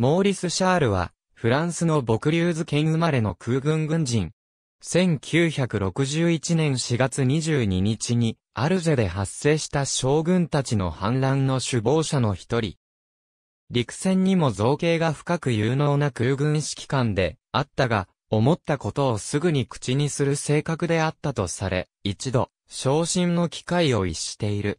モーリス・シャールは、フランスのボクリューズ県生まれの空軍軍人。1961年4月22日に、アルジェで発生した将軍たちの反乱の首謀者の一人。陸戦にも造形が深く有能な空軍指揮官であったが、思ったことをすぐに口にする性格であったとされ、一度、昇進の機会を逸している。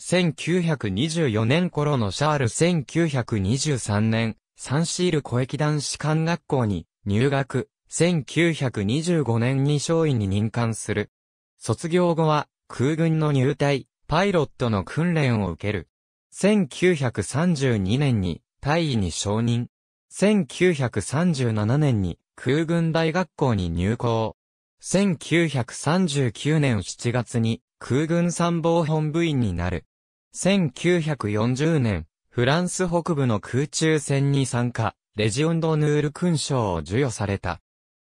1924年頃のシャール1923年、サンシール小駅男子官学校に入学、1925年に少尉に任官する。卒業後は空軍の入隊、パイロットの訓練を受ける。1932年に大尉に承認。1937年に空軍大学校に入校。1939年7月に空軍参謀本部員になる。1940年、フランス北部の空中戦に参加、レジオンド・ヌール勲章を授与された。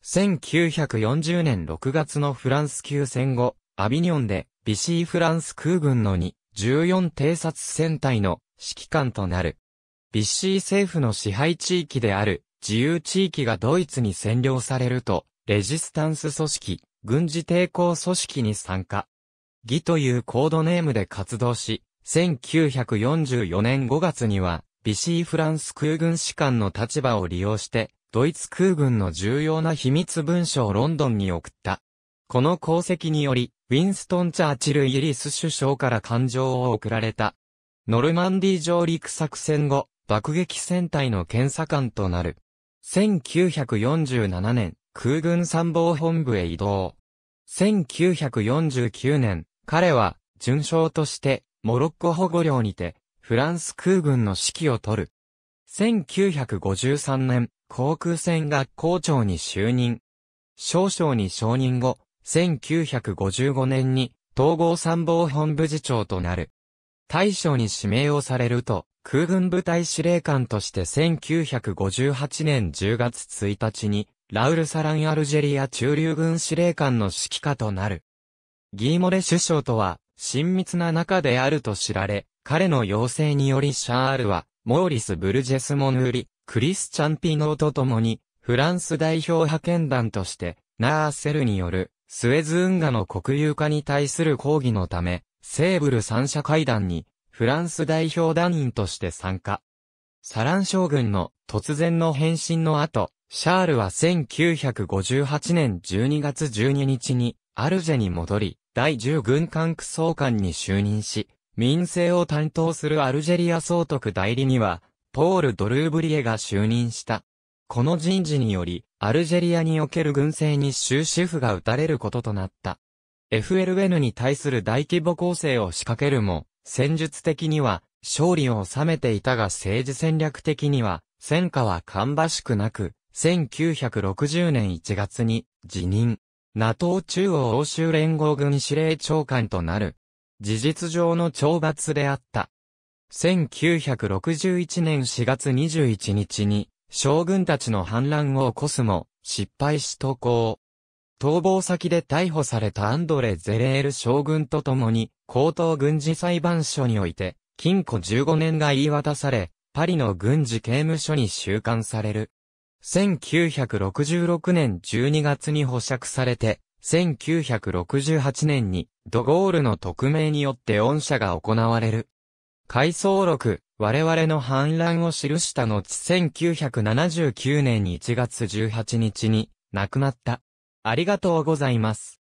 1940年6月のフランス級戦後、アビニョンで、ビシーフランス空軍の2、14偵察戦隊の指揮官となる。ビッシー政府の支配地域である自由地域がドイツに占領されると、レジスタンス組織、軍事抵抗組織に参加。義というコードネームで活動し、1944年5月には、ビシーフランス空軍士官の立場を利用して、ドイツ空軍の重要な秘密文書をロンドンに送った。この功績により、ウィンストン・チャーチルイギリス首相から感情を送られた。ノルマンディ上陸作戦後、爆撃戦隊の検査官となる。1947年、空軍参謀本部へ移動。1949年、彼は、準将として、モロッコ保護領にて、フランス空軍の指揮を取る。1953年、航空船学校長に就任。少将に承認後、1955年に統合参謀本部次長となる。大将に指名をされると、空軍部隊司令官として1958年10月1日に、ラウル・サラン・アルジェリア駐留軍司令官の指揮下となる。ギーモレ首相とは、親密な仲であると知られ、彼の要請によりシャールは、モーリス・ブルジェス・モヌーリ、クリスチャン・ピノーと共に、フランス代表派遣団として、ナーセルによる、スエズ運河の国有化に対する抗議のため、セーブル三者会談に、フランス代表団員として参加。サラン将軍の突然の返信の後、シャールは1958年12月12日にアルジェに戻り、第10軍管区総監に就任し、民政を担当するアルジェリア総督代理には、ポール・ドルーブリエが就任した。この人事により、アルジェリアにおける軍政に終止符が打たれることとなった。FLN に対する大規模攻勢を仕掛けるも、戦術的には勝利を収めていたが政治戦略的には戦果は芳しくなく、1960年1月に辞任。NATO 中央欧州連合軍司令長官となる。事実上の懲罰であった。1961年4月21日に、将軍たちの反乱を起こすも、失敗し投降。逃亡先で逮捕されたアンドレ・ゼレール将軍と共に、高等軍事裁判所において、禁錮15年が言い渡され、パリの軍事刑務所に収監される。1966年12月に保釈されて、1968年にドゴールの匿名によって恩赦が行われる。回想録、我々の反乱を記した後1979年1月18日に亡くなった。ありがとうございます。